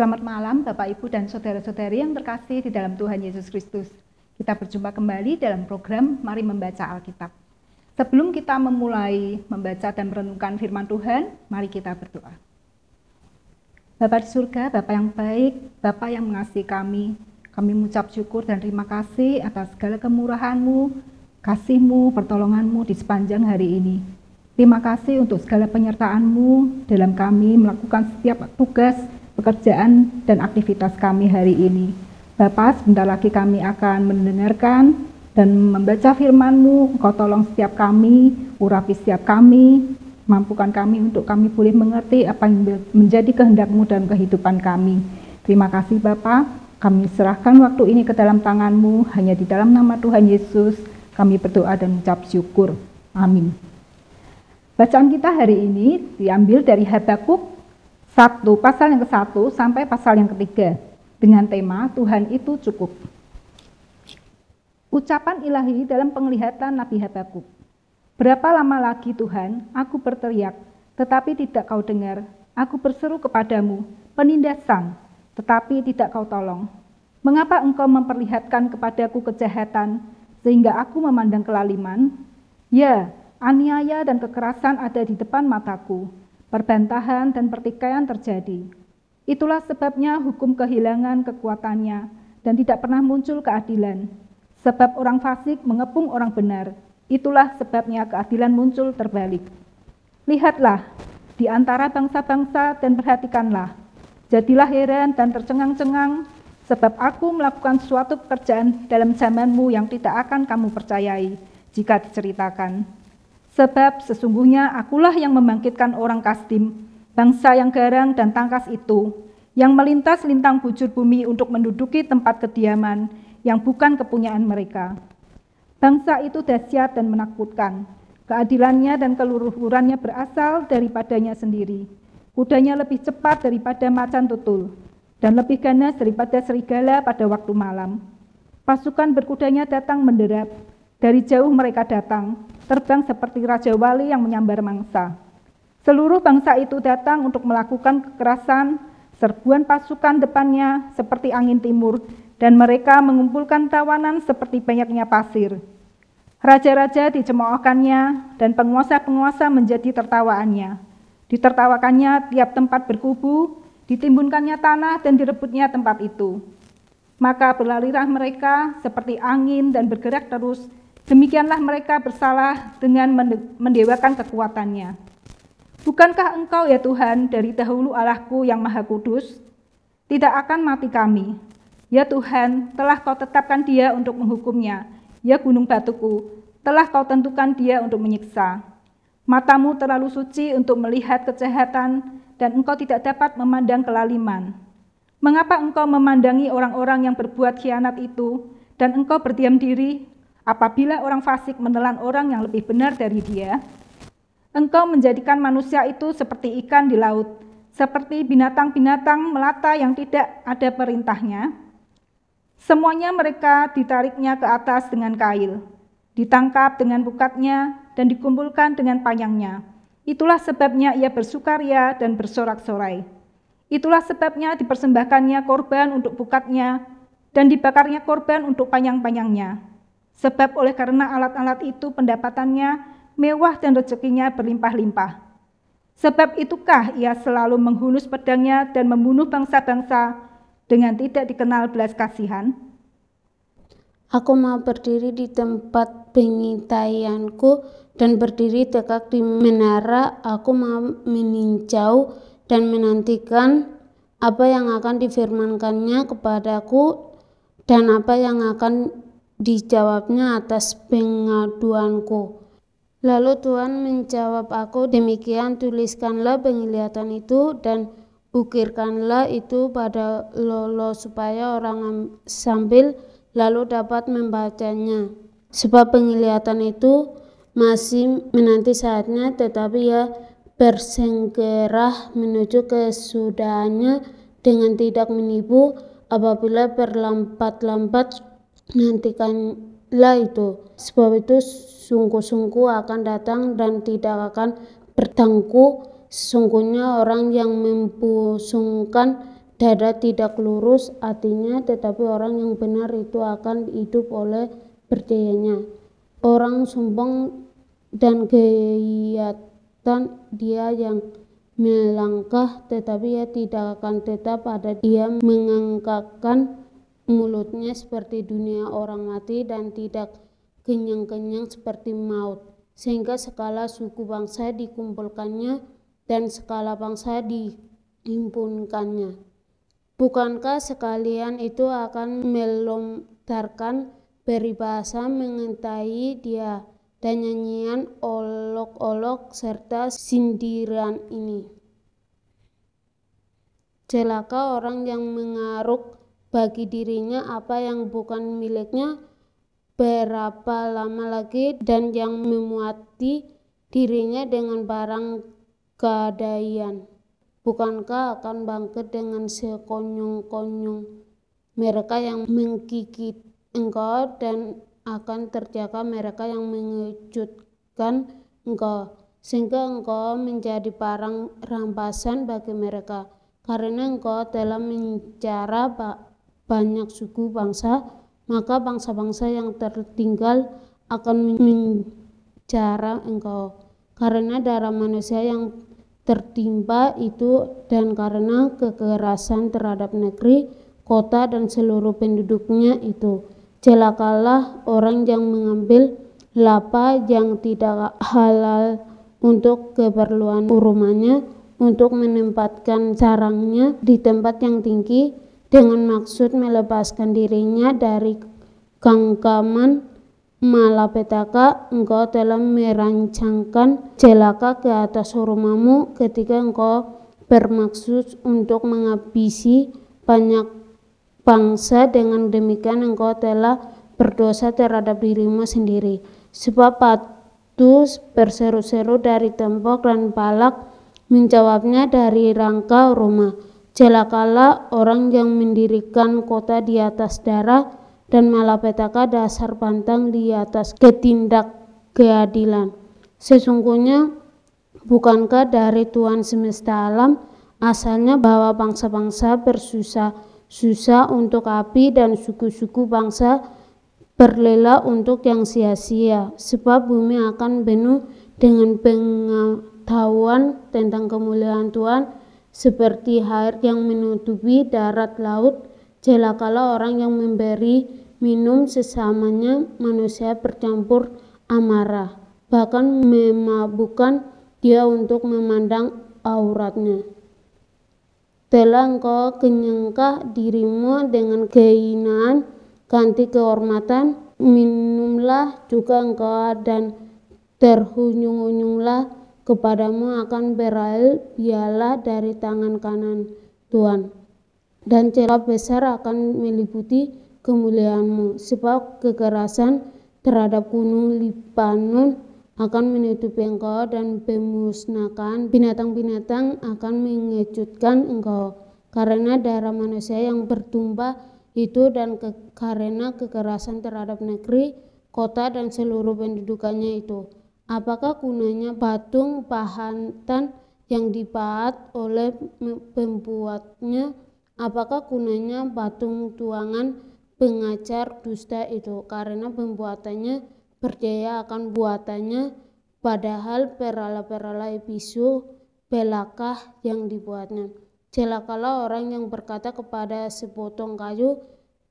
Selamat malam Bapak Ibu dan saudara-saudari yang terkasih di dalam Tuhan Yesus Kristus. Kita berjumpa kembali dalam program Mari Membaca Alkitab. Sebelum kita memulai membaca dan merenungkan firman Tuhan, mari kita berdoa. Bapa di surga, Bapak yang baik, Bapak yang mengasihi kami, kami mengucap syukur dan terima kasih atas segala kemurahan-Mu, kasih-Mu, pertolongan-Mu di sepanjang hari ini. Terima kasih untuk segala penyertaan-Mu dalam kami melakukan setiap tugas pekerjaan dan aktivitas kami hari ini. Bapak, sebentar lagi kami akan mendengarkan dan membaca firman-Mu. Engkau tolong setiap kami, urapi setiap kami, mampukan kami untuk kami boleh mengerti apa yang menjadi kehendak-Mu dalam kehidupan kami. Terima kasih Bapak, kami serahkan waktu ini ke dalam tangan-Mu, hanya di dalam nama Tuhan Yesus kami berdoa dan mengucap syukur. Amin. Bacaan kita hari ini diambil dari Habakuk 1 pasal yang ke-1 sampai pasal yang ketiga dengan tema Tuhan itu cukup. Ucapan ilahi dalam penglihatan Nabi Habakuk. Berapa lama lagi Tuhan, aku berteriak, tetapi tidak kau dengar. Aku berseru kepadamu, penindasan, tetapi tidak kau tolong. Mengapa engkau memperlihatkan kepadaku kejahatan, sehingga aku memandang kelaliman? Ya, aniaya dan kekerasan ada di depan mataku, Perbantahan dan pertikaian terjadi. Itulah sebabnya hukum kehilangan kekuatannya dan tidak pernah muncul keadilan. Sebab orang fasik mengepung orang benar. Itulah sebabnya keadilan muncul terbalik. Lihatlah di antara bangsa-bangsa dan perhatikanlah. Jadilah heran dan tercengang-cengang sebab aku melakukan suatu pekerjaan dalam zamanmu yang tidak akan kamu percayai jika diceritakan. Sebab sesungguhnya akulah yang membangkitkan orang kastim, bangsa yang garang dan tangkas itu, yang melintas lintang bujur bumi untuk menduduki tempat kediaman yang bukan kepunyaan mereka. Bangsa itu dahsyat dan menakutkan. Keadilannya dan keluruhurannya berasal daripadanya sendiri. Kudanya lebih cepat daripada macan tutul, dan lebih ganas daripada serigala pada waktu malam. Pasukan berkudanya datang menderap, dari jauh mereka datang, terbang seperti Raja Wali yang menyambar mangsa. Seluruh bangsa itu datang untuk melakukan kekerasan, serbuan pasukan depannya seperti angin timur, dan mereka mengumpulkan tawanan seperti banyaknya pasir. Raja-raja dicemoohkannya, dan penguasa-penguasa menjadi tertawaannya. Ditertawakannya tiap tempat berkubu, ditimbunkannya tanah dan direbutnya tempat itu. Maka berlarilah mereka seperti angin dan bergerak terus Demikianlah mereka bersalah dengan mendewakan kekuatannya. Bukankah Engkau ya Tuhan dari dahulu Allahku yang Maha Kudus? Tidak akan mati kami. Ya Tuhan, telah kau tetapkan dia untuk menghukumnya. Ya gunung batuku, telah kau tentukan dia untuk menyiksa. Matamu terlalu suci untuk melihat kejahatan dan engkau tidak dapat memandang kelaliman. Mengapa engkau memandangi orang-orang yang berbuat khianat itu dan engkau berdiam diri Apabila orang fasik menelan orang yang lebih benar dari dia, engkau menjadikan manusia itu seperti ikan di laut, seperti binatang-binatang melata yang tidak ada perintahnya. Semuanya mereka ditariknya ke atas dengan kail, ditangkap dengan bukatnya, dan dikumpulkan dengan panjangnya. Itulah sebabnya ia bersukaria dan bersorak-sorai. Itulah sebabnya dipersembahkannya korban untuk bukatnya, dan dibakarnya korban untuk panjang-panjangnya. Sebab oleh karena alat-alat itu pendapatannya mewah dan rezekinya berlimpah-limpah. Sebab itukah ia selalu menghunus pedangnya dan membunuh bangsa-bangsa dengan tidak dikenal belas kasihan? Aku mau berdiri di tempat pengintaianku dan berdiri tegak di menara. Aku mau meninjau dan menantikan apa yang akan difirmankannya kepadaku dan apa yang akan dijawabnya atas pengaduanku. Lalu Tuhan menjawab aku, demikian tuliskanlah penglihatan itu dan ukirkanlah itu pada lolo supaya orang sambil lalu dapat membacanya. Sebab penglihatan itu masih menanti saatnya, tetapi ia bersenggerah menuju kesudahannya dengan tidak menipu apabila berlambat-lambat nantikanlah itu sebab itu sungguh-sungguh akan datang dan tidak akan bertangku sesungguhnya orang yang membusungkan dada tidak lurus artinya tetapi orang yang benar itu akan hidup oleh berdayanya orang sombong dan kegiatan dia yang melangkah tetapi ia tidak akan tetap ada dia mengangkatkan mulutnya seperti dunia orang mati dan tidak kenyang-kenyang seperti maut, sehingga segala suku bangsa dikumpulkannya dan segala bangsa dihimpunkannya. Bukankah sekalian itu akan melontarkan peribahasa mengentai dia dan nyanyian olok-olok serta sindiran ini? Celaka orang yang mengaruk bagi dirinya apa yang bukan miliknya berapa lama lagi dan yang memuati dirinya dengan barang keadaian bukankah akan bangkit dengan sekonyong-konyong mereka yang menggigit engkau dan akan terjaga mereka yang mengejutkan engkau sehingga engkau menjadi barang rampasan bagi mereka karena engkau telah mencara banyak suku bangsa, maka bangsa-bangsa yang tertinggal akan menjara engkau. Karena darah manusia yang tertimpa itu dan karena kekerasan terhadap negeri, kota dan seluruh penduduknya itu. Celakalah orang yang mengambil lapa yang tidak halal untuk keperluan rumahnya, untuk menempatkan sarangnya di tempat yang tinggi, dengan maksud melepaskan dirinya dari genggaman malapetaka engkau telah merancangkan celaka ke atas rumahmu ketika engkau bermaksud untuk menghabisi banyak bangsa dengan demikian engkau telah berdosa terhadap dirimu sendiri sebab patus berseru-seru dari tembok dan palak menjawabnya dari rangka rumah Celakalah orang yang mendirikan kota di atas darah dan malapetaka dasar pantang di atas ketindak keadilan. Sesungguhnya bukankah dari Tuhan semesta alam asalnya bahwa bangsa-bangsa bersusah-susah untuk api dan suku-suku bangsa berlela untuk yang sia-sia sebab bumi akan penuh dengan pengetahuan tentang kemuliaan Tuhan seperti air yang menutupi darat laut, celakalah orang yang memberi minum sesamanya manusia bercampur amarah, bahkan memabukkan dia untuk memandang auratnya. Telah engkau kenyangkah dirimu dengan keinginan ganti kehormatan, minumlah juga engkau dan terhunyung-hunyunglah kepadamu akan berail piala dari tangan kanan Tuhan, dan celah besar akan meliputi kemuliaanmu, sebab kekerasan terhadap gunung Libanon akan menutupi engkau dan pemusnakan binatang-binatang akan mengejutkan engkau karena darah manusia yang bertumpah itu dan ke, karena kekerasan terhadap negeri, kota dan seluruh pendudukannya itu Apakah gunanya patung pahatan yang dipahat oleh pembuatnya? Apakah gunanya patung tuangan pengajar dusta itu? Karena pembuatannya percaya akan buatannya, padahal perala-perala pisau belakah yang dibuatnya. Celakalah orang yang berkata kepada sepotong kayu,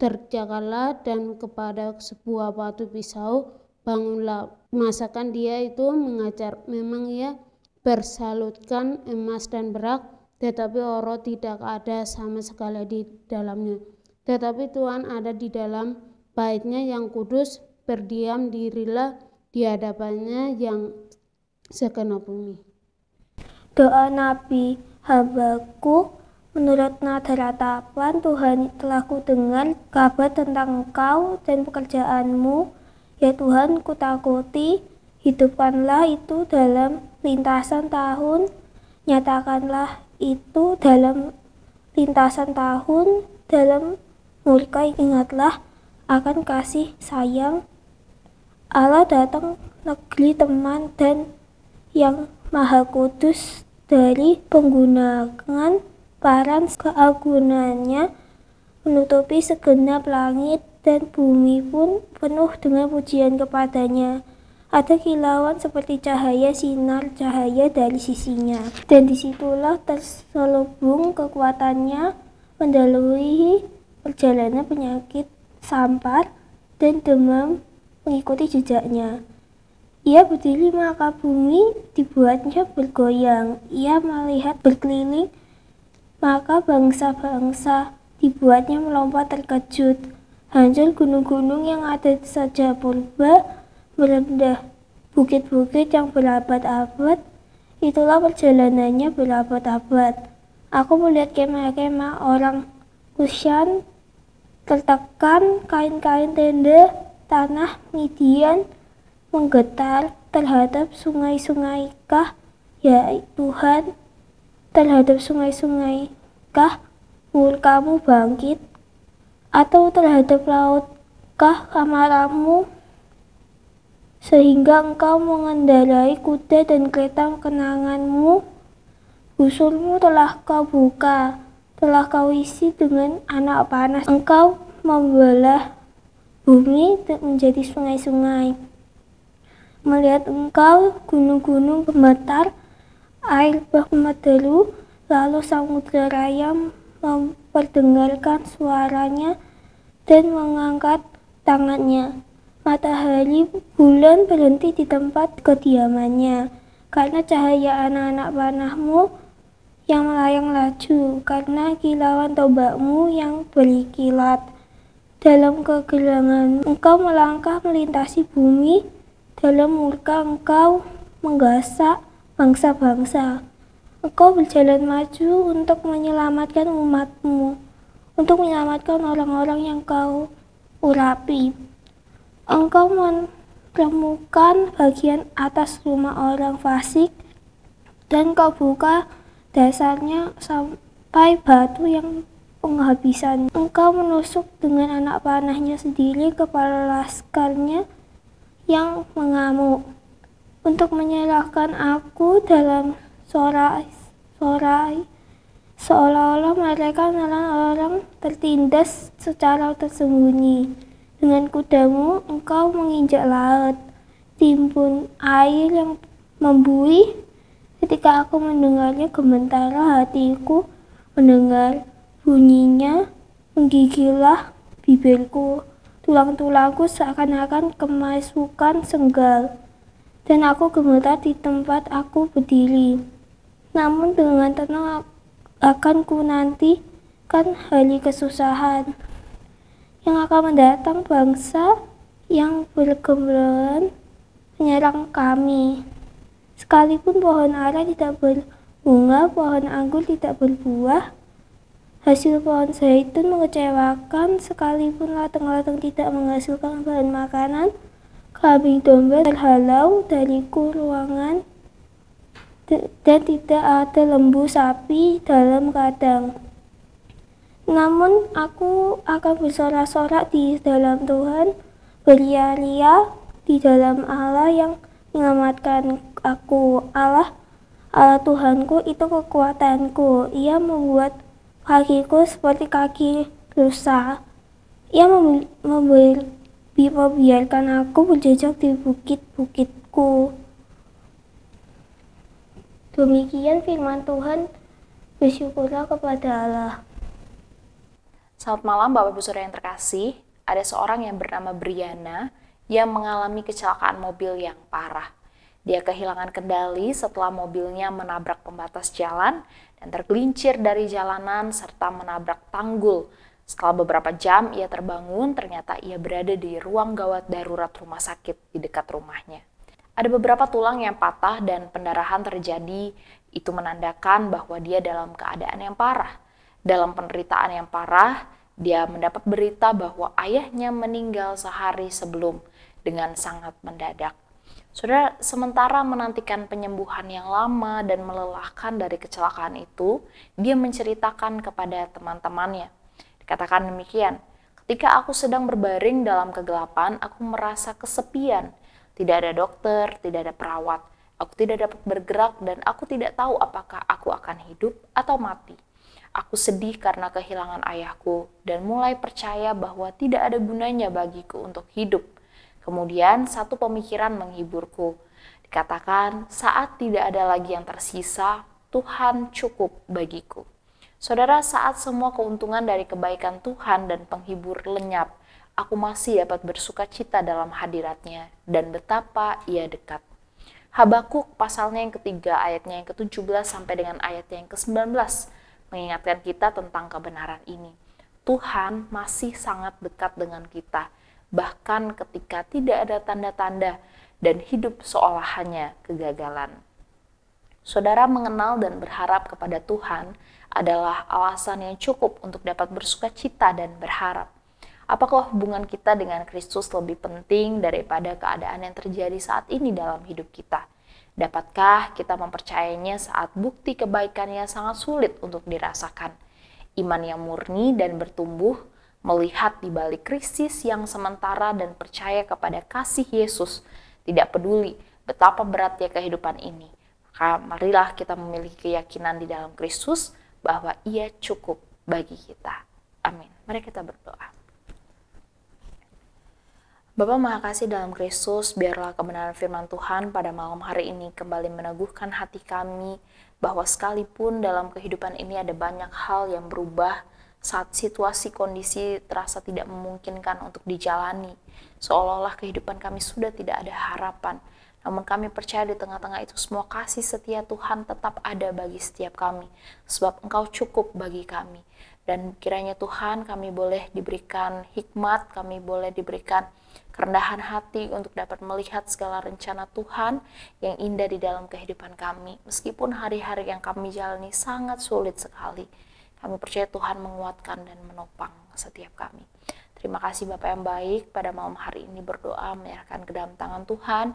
terjagalah dan kepada sebuah batu pisau, bangunlah masakan dia itu mengajar memang ia ya, bersalutkan emas dan berak, tetapi oro tidak ada sama sekali di dalamnya tetapi Tuhan ada di dalam baitnya yang kudus berdiam dirilah di hadapannya yang sekenap bumi doa Nabi Habakuk Menurut nada ratapan, Tuhan telah dengar kabar tentang engkau dan pekerjaanmu Ya Tuhan, kutakuti, hidupkanlah itu dalam lintasan tahun, nyatakanlah itu dalam lintasan tahun, dalam murka ingatlah akan kasih sayang. Allah datang negeri teman dan yang maha kudus dari penggunaan paran keagunannya menutupi segenap langit dan bumi pun penuh dengan pujian kepadanya. Ada kilauan seperti cahaya sinar cahaya dari sisinya, dan disitulah terselubung kekuatannya mendalui perjalanan penyakit sampar dan demam mengikuti jejaknya. Ia berdiri maka bumi dibuatnya bergoyang. Ia melihat berkeliling maka bangsa-bangsa dibuatnya melompat terkejut hancur gunung-gunung yang ada saja purba, merendah bukit-bukit yang berabad-abad, itulah perjalanannya berabad-abad. Aku melihat kemah-kemah orang Kusyan, tertekan kain-kain tenda, tanah Midian, menggetar terhadap sungai-sungai kah, ya Tuhan, terhadap sungai-sungai kah, murkamu bangkit, atau terhadap lautkah kamaramu sehingga engkau mengendarai kuda dan kereta kenanganmu Busurmu telah kau buka telah kau isi dengan anak panas engkau membelah bumi menjadi sungai-sungai melihat engkau gunung-gunung gemetar air bah lalu samudera raya mem memperdengarkan suaranya dan mengangkat tangannya. Matahari bulan berhenti di tempat kediamannya karena cahaya anak-anak panahmu yang melayang laju karena kilauan tombakmu yang berkilat. Dalam kegelangan engkau melangkah melintasi bumi, dalam murka engkau menggasak bangsa-bangsa. Engkau berjalan maju untuk menyelamatkan umatmu, untuk menyelamatkan orang-orang yang kau urapi. Engkau menemukan bagian atas rumah orang fasik, dan kau buka dasarnya sampai batu yang penghabisan. Engkau menusuk dengan anak panahnya sendiri kepala laskarnya yang mengamuk untuk menyerahkan aku dalam sorai, sorai seolah-olah mereka menyerang orang tertindas secara tersembunyi. Dengan kudamu, engkau menginjak laut, timbun air yang membuih. Ketika aku mendengarnya, gemetar hatiku mendengar bunyinya, menggigilah bibirku. Tulang-tulangku seakan-akan kemasukan senggal, dan aku gemetar di tempat aku berdiri. Namun dengan tenang akan ku nanti kan hari kesusahan yang akan mendatang bangsa yang bergembolan menyerang kami. Sekalipun pohon ara tidak berbunga, pohon anggur tidak berbuah, hasil pohon zaitun mengecewakan, sekalipun latang-latang tidak menghasilkan bahan makanan, kambing domba terhalau dari ruangan dan tidak ada lembu sapi dalam kadang. Namun aku akan bersorak-sorak di dalam Tuhan, beria-ria di dalam Allah yang menyelamatkan aku. Allah, Allah Tuhanku itu kekuatanku. Ia membuat kakiku seperti kaki rusa. Ia membiarkan aku berjejak di bukit-bukitku. Demikian firman Tuhan, bersyukurlah kepada Allah. Selamat malam Bapak Ibu Saudara yang terkasih. Ada seorang yang bernama Briana yang mengalami kecelakaan mobil yang parah. Dia kehilangan kendali setelah mobilnya menabrak pembatas jalan dan tergelincir dari jalanan serta menabrak tanggul. Setelah beberapa jam ia terbangun, ternyata ia berada di ruang gawat darurat rumah sakit di dekat rumahnya. Ada beberapa tulang yang patah dan pendarahan terjadi, itu menandakan bahwa dia dalam keadaan yang parah. Dalam penderitaan yang parah, dia mendapat berita bahwa ayahnya meninggal sehari sebelum dengan sangat mendadak. Saudara, sementara menantikan penyembuhan yang lama dan melelahkan dari kecelakaan itu, dia menceritakan kepada teman-temannya. Dikatakan demikian, ketika aku sedang berbaring dalam kegelapan, aku merasa kesepian tidak ada dokter, tidak ada perawat. Aku tidak dapat bergerak dan aku tidak tahu apakah aku akan hidup atau mati. Aku sedih karena kehilangan ayahku dan mulai percaya bahwa tidak ada gunanya bagiku untuk hidup. Kemudian satu pemikiran menghiburku. Dikatakan saat tidak ada lagi yang tersisa, Tuhan cukup bagiku. Saudara, saat semua keuntungan dari kebaikan Tuhan dan penghibur lenyap, aku masih dapat bersuka cita dalam hadiratnya, dan betapa ia dekat. Habakuk pasalnya yang ketiga, ayatnya yang ke-17 sampai dengan ayatnya yang ke-19, mengingatkan kita tentang kebenaran ini. Tuhan masih sangat dekat dengan kita, bahkan ketika tidak ada tanda-tanda dan hidup seolah hanya kegagalan. Saudara mengenal dan berharap kepada Tuhan adalah alasan yang cukup untuk dapat bersuka cita dan berharap. Apakah hubungan kita dengan Kristus lebih penting daripada keadaan yang terjadi saat ini dalam hidup kita? Dapatkah kita mempercayainya saat bukti kebaikannya sangat sulit untuk dirasakan? Iman yang murni dan bertumbuh melihat di balik krisis yang sementara dan percaya kepada kasih Yesus, tidak peduli betapa beratnya kehidupan ini. Maka marilah kita memiliki keyakinan di dalam Kristus bahwa Ia cukup bagi kita. Amin. Mari kita berdoa. Bapak Maha Kasih dalam Kristus, biarlah kebenaran firman Tuhan pada malam hari ini kembali meneguhkan hati kami bahwa sekalipun dalam kehidupan ini ada banyak hal yang berubah saat situasi kondisi terasa tidak memungkinkan untuk dijalani, seolah-olah kehidupan kami sudah tidak ada harapan. Namun kami percaya di tengah-tengah itu semua kasih setia Tuhan tetap ada bagi setiap kami, sebab Engkau cukup bagi kami. Dan kiranya Tuhan kami boleh diberikan hikmat, kami boleh diberikan kerendahan hati untuk dapat melihat segala rencana Tuhan yang indah di dalam kehidupan kami. Meskipun hari-hari yang kami jalani sangat sulit sekali, kami percaya Tuhan menguatkan dan menopang setiap kami. Terima kasih Bapak yang baik pada malam hari ini berdoa menyerahkan ke dalam tangan Tuhan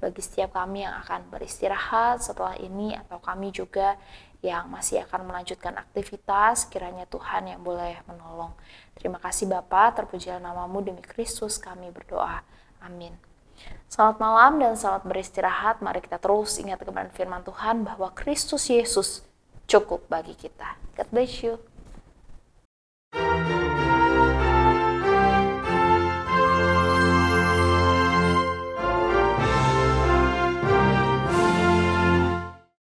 bagi setiap kami yang akan beristirahat setelah ini atau kami juga yang masih akan melanjutkan aktivitas, kiranya Tuhan yang boleh menolong. Terima kasih Bapa, terpujilah namamu demi Kristus kami berdoa. Amin. Selamat malam dan selamat beristirahat. Mari kita terus ingat kebenaran firman Tuhan bahwa Kristus Yesus cukup bagi kita. God bless you.